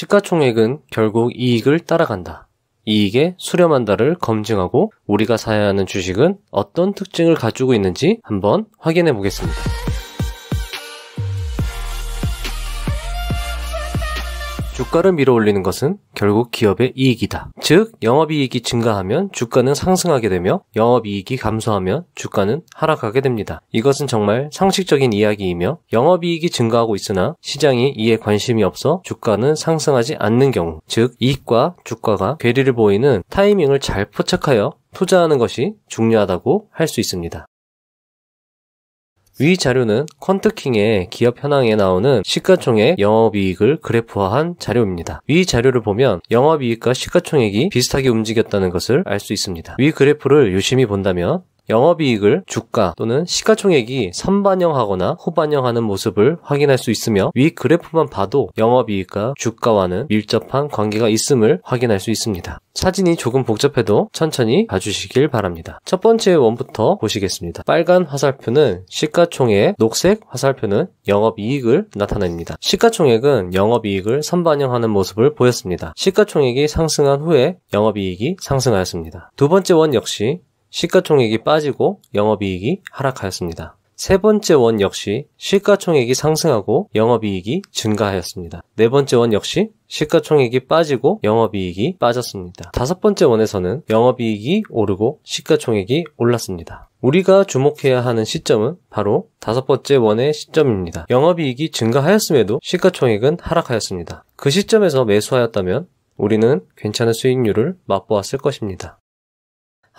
시가총액은 결국 이익을 따라간다. 이익의 수렴한다를 검증하고 우리가 사야 하는 주식은 어떤 특징을 가지고 있는지 한번 확인해 보겠습니다. 주가를 밀어올리는 것은 결국 기업의 이익이다. 즉 영업이익이 증가하면 주가는 상승하게 되며 영업이익이 감소하면 주가는 하락하게 됩니다. 이것은 정말 상식적인 이야기이며 영업이익이 증가하고 있으나 시장이 이에 관심이 없어 주가는 상승하지 않는 경우 즉 이익과 주가가 괴리를 보이는 타이밍을 잘 포착하여 투자하는 것이 중요하다고 할 수 있습니다. 위 자료는 퀀트킹의 기업 현황에 나오는 시가총액 영업이익을 그래프화한 자료입니다. 위 자료를 보면 영업이익과 시가총액이 비슷하게 움직였다는 것을 알 수 있습니다. 위 그래프를 유심히 본다면 영업이익을 주가 또는 시가총액이 선반영하거나 후반영하는 모습을 확인할 수 있으며 위 그래프만 봐도 영업이익과 주가와는 밀접한 관계가 있음을 확인할 수 있습니다. 사진이 조금 복잡해도 천천히 봐주시길 바랍니다. 첫 번째 원부터 보시겠습니다. 빨간 화살표는 시가총액, 녹색 화살표는 영업이익을 나타냅니다. 시가총액은 영업이익을 선반영하는 모습을 보였습니다. 시가총액이 상승한 후에 영업이익이 상승하였습니다. 두 번째 원 역시 시가총액이 빠지고 영업이익이 하락하였습니다. 세 번째 원 역시 시가총액이 상승하고 영업이익이 증가하였습니다. 네 번째 원 역시 시가총액이 빠지고 영업이익이 빠졌습니다. 다섯 번째 원에서는 영업이익이 오르고 시가총액이 올랐습니다. 우리가 주목해야 하는 시점은 바로 다섯 번째 원의 시점입니다. 영업이익이 증가하였음에도 시가총액은 하락하였습니다. 그 시점에서 매수하였다면 우리는 괜찮은 수익률을 맛보았을 것입니다.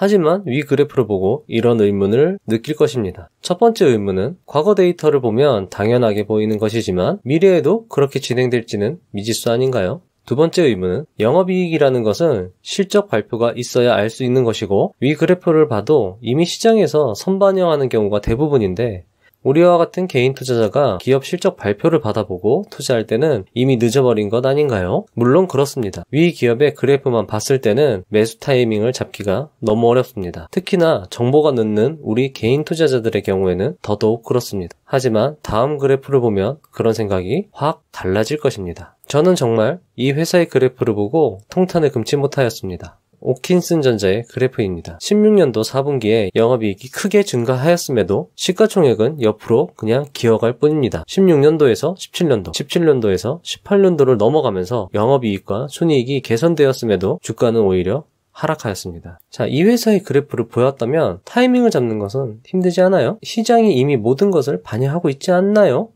하지만 위 그래프를 보고 이런 의문을 느낄 것입니다. 첫 번째 의문은 과거 데이터를 보면 당연하게 보이는 것이지만 미래에도 그렇게 진행될지는 미지수 아닌가요? 두 번째 의문은 영업이익이라는 것은 실적 발표가 있어야 알 수 있는 것이고 위 그래프를 봐도 이미 시장에서 선반영하는 경우가 대부분인데 우리와 같은 개인 투자자가 기업 실적 발표를 받아보고 투자할 때는 이미 늦어버린 것 아닌가요? 물론 그렇습니다. 위 기업의 그래프만 봤을 때는 매수 타이밍을 잡기가 너무 어렵습니다. 특히나 정보가 늦는 우리 개인 투자자들의 경우에는 더더욱 그렇습니다. 하지만 다음 그래프를 보면 그런 생각이 확 달라질 것입니다. 저는 정말 이 회사의 그래프를 보고 통탄을 금치 못하였습니다. 오킨슨 전자의 그래프입니다. 16년도 4분기에 영업이익이 크게 증가하였음에도 시가총액은 옆으로 그냥 기어갈 뿐입니다. 16년도에서 17년도, 17년도에서 18년도를 넘어가면서 영업이익과 순이익이 개선되었음에도 주가는 오히려 하락하였습니다. 자, 이 회사의 그래프를 보였다면 타이밍을 잡는 것은 힘들지 않아요? 시장이 이미 모든 것을 반영하고 있지 않나요?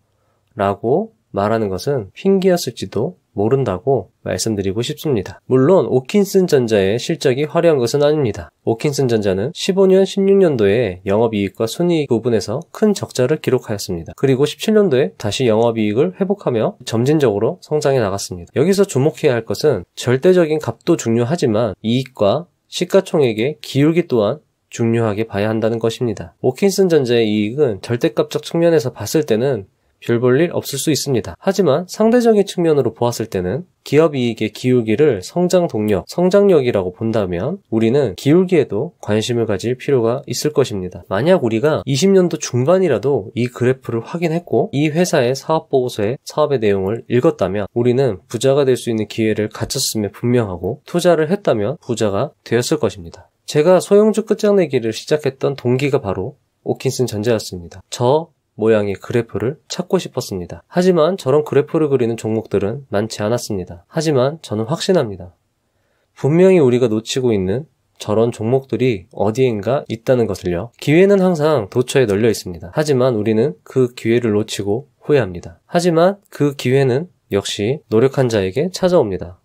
라고 말하는 것은 핑계였을지도 모른다고 말씀드리고 싶습니다. 물론 오킨슨 전자의 실적이 화려한 것은 아닙니다. 오킨슨 전자는 15년, 16년도에 영업이익과 순이익 부분에서 큰 적자를 기록하였습니다. 그리고 17년도에 다시 영업이익을 회복하며 점진적으로 성장해 나갔습니다. 여기서 주목해야 할 것은 절대적인 값도 중요하지만 이익과 시가총액의 기울기 또한 중요하게 봐야 한다는 것입니다. 오킨슨 전자의 이익은 절대값적 측면에서 봤을 때는 별볼일 없을 수 있습니다. 하지만 상대적인 측면으로 보았을 때는 기업 이익의 기울기를 성장 동력, 성장력이라고 본다면 우리는 기울기에도 관심을 가질 필요가 있을 것입니다. 만약 우리가 20년도 중반이라도 이 그래프를 확인했고 이 회사의 사업 보고서에 사업의 내용을 읽었다면 우리는 부자가 될 수 있는 기회를 갖췄음에 분명하고 투자를 했다면 부자가 되었을 것입니다. 제가 소형주 끝장내기를 시작했던 동기가 바로 오킨슨 전자였습니다. 저 모양의 그래프를 찾고 싶었습니다. 하지만 저런 그래프를 그리는 종목들은 많지 않았습니다. 하지만 저는 확신합니다. 분명히 우리가 놓치고 있는 저런 종목들이 어디인가 있다는 것을요. 기회는 항상 도처에 널려 있습니다. 하지만 우리는 그 기회를 놓치고 후회합니다. 하지만 그 기회는 역시 노력한 자에게 찾아옵니다.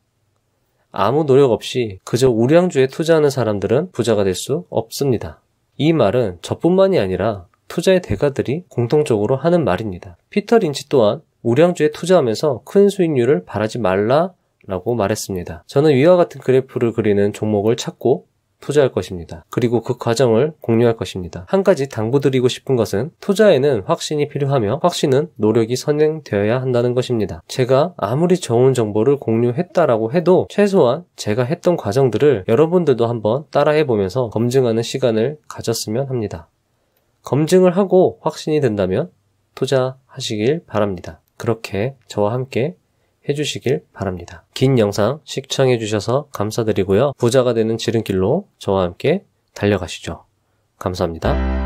아무 노력 없이 그저 우량주에 투자하는 사람들은 부자가 될 수 없습니다. 이 말은 저뿐만이 아니라 투자의 대가들이 공통적으로 하는 말입니다. 피터 린치 또한 우량주에 투자하면서 큰 수익률을 바라지 말라 라고 말했습니다. 저는 위와 같은 그래프를 그리는 종목을 찾고 투자할 것입니다. 그리고 그 과정을 공유할 것입니다. 한 가지 당부드리고 싶은 것은 투자에는 확신이 필요하며 확신은 노력이 선행되어야 한다는 것입니다. 제가 아무리 좋은 정보를 공유했다라고 해도 최소한 제가 했던 과정들을 여러분들도 한번 따라해보면서 검증하는 시간을 가졌으면 합니다. 검증을 하고 확신이 된다면 투자하시길 바랍니다. 그렇게 저와 함께 해주시길 바랍니다. 긴 영상 시청해주셔서 감사드리고요. 부자가 되는 지름길로 저와 함께 달려가시죠. 감사합니다.